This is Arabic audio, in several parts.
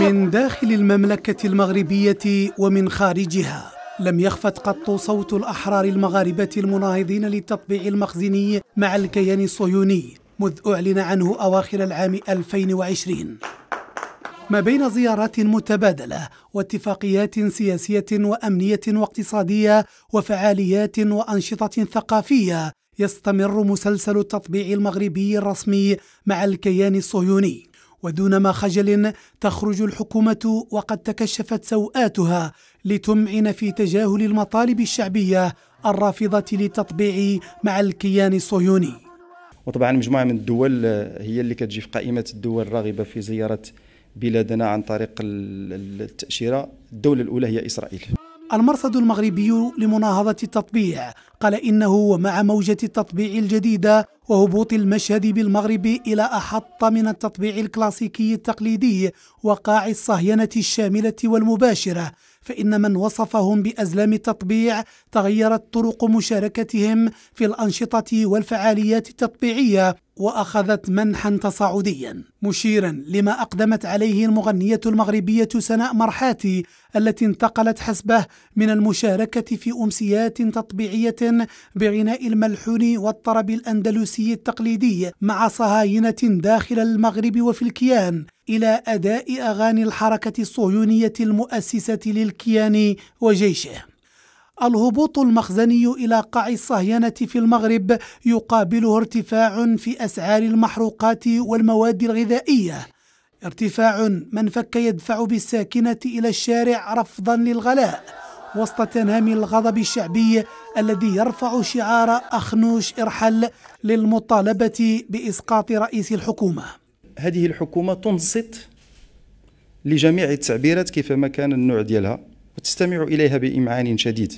من داخل المملكة المغربية ومن خارجها لم يخفت قط صوت الأحرار المغاربة المناهضين للتطبيع المخزني مع الكيان الصهيوني مذ أعلن عنه أواخر العام 2020 ما بين زيارات متبادلة واتفاقيات سياسية وأمنية واقتصادية وفعاليات وأنشطة ثقافية يستمر مسلسل التطبيع المغربي الرسمي مع الكيان الصهيوني ودون ما خجل تخرج الحكومة وقد تكشفت سوآتها لتمعن في تجاهل المطالب الشعبية الرافضة للتطبيع مع الكيان الصهيوني وطبعا مجموعة من الدول هي اللي كتجي في قائمة الدول الراغبة في زيارة بلادنا عن طريق التأشيرة الدولة الأولى هي إسرائيل المرصد المغربي لمناهضة التطبيع قال إنه ومع موجة التطبيع الجديدة وهبوط المشهد بالمغرب إلى أحط من التطبيع الكلاسيكي التقليدي وقاع الصهينة الشاملة والمباشرة فإن من وصفهم بأزلام التطبيع تغيرت طرق مشاركتهم في الأنشطة والفعاليات التطبيعية وأخذت منحا تصاعديا مشيرا لما أقدمت عليه المغنية المغربية سناء مرحاتي التي انتقلت حسبه من المشاركة في أمسيات تطبيعية بغناء الملحون والطرب الأندلسي التقليدي مع صهاينة داخل المغرب وفي الكيان إلى أداء أغاني الحركة الصهيونية المؤسسة للكيان وجيشه الهبوط المخزني إلى قاع الصهيانة في المغرب يقابله ارتفاع في أسعار المحروقات والمواد الغذائية ارتفاع من فك يدفع بالساكنة إلى الشارع رفضا للغلاء وسط تنامي الغضب الشعبي الذي يرفع شعار أخنوش إرحل للمطالبة بإسقاط رئيس الحكومة هذه الحكومه تنصت لجميع التعبيرات كيفما كان النوع ديالها وتستمع اليها بامعان شديد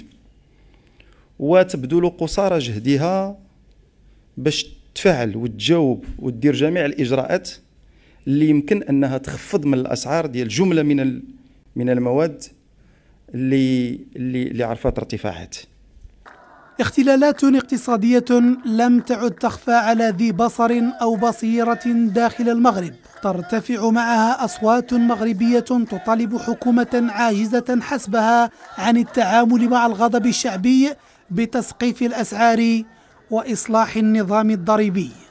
وتبذل قصارى جهدها باش تفعل وتجاوب وتدير جميع الاجراءات اللي يمكن انها تخفض من الاسعار ديال جمله من من المواد اللي اللي, اللي عرفت ارتفاعات اختلالات اقتصادية لم تعد تخفى على ذي بصر أو بصيرة داخل المغرب ترتفع معها أصوات مغربية تطالب حكومة عاجزة حسبها عن التعامل مع الغضب الشعبي بتسقيف الأسعار وإصلاح النظام الضريبي